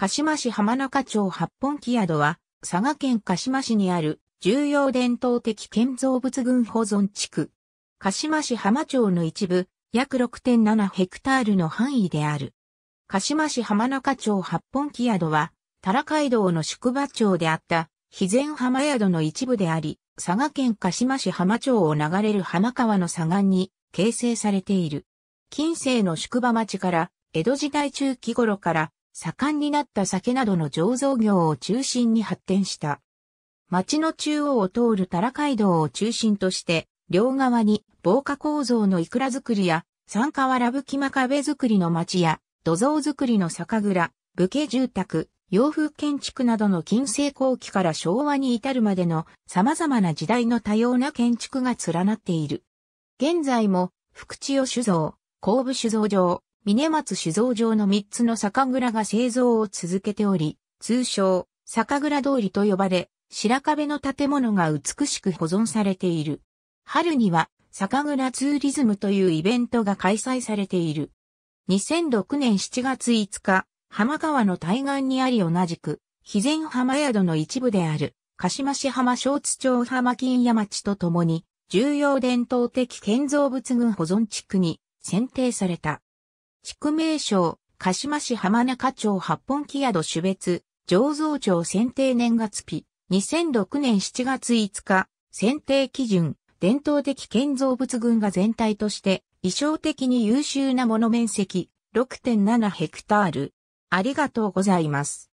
鹿島市浜中町八本木宿は、佐賀県鹿島市にある重要伝統的建造物群保存地区。鹿島市浜町の一部、約6.7ヘクタールの範囲である。鹿島市浜中町八本木宿は、タラ街道の宿場町であった、肥前浜宿の一部であり、佐賀県鹿島市浜町を流れる浜川の左岸に形成されている。近世の宿場町から、江戸時代中期頃から盛んになった酒などの醸造業を中心に発展した。町の中央を通るタラ街道を中心として、両側に防火構造のいくら作りや、山川ラブキマ壁作りの町や、土蔵作りの酒蔵、武家住宅、洋風建築などの近世後期から昭和に至るまでの様々な時代の多様な建築が連なっている。現在も、福地を酒造、神部酒造場、峰松酒造場の3つの酒蔵が製造を続けており、通称、酒蔵通りと呼ばれ、白壁の建物が美しく保存されている。春には、酒蔵ツーリズムというイベントが開催されている。2006年7月5日、浜川の対岸にあり同じく、肥前浜宿の一部である、鹿島市浜小津町浜金屋町とともに、重要伝統的建造物群保存地区に選定された。地区名称、鹿島市浜中町八本木宿種別、醸造町選定年月日、2006年7月5日、選定基準、伝統的建造物群が全体として、衣装的に優秀なもの面積、6.7ヘクタール。ありがとうございます。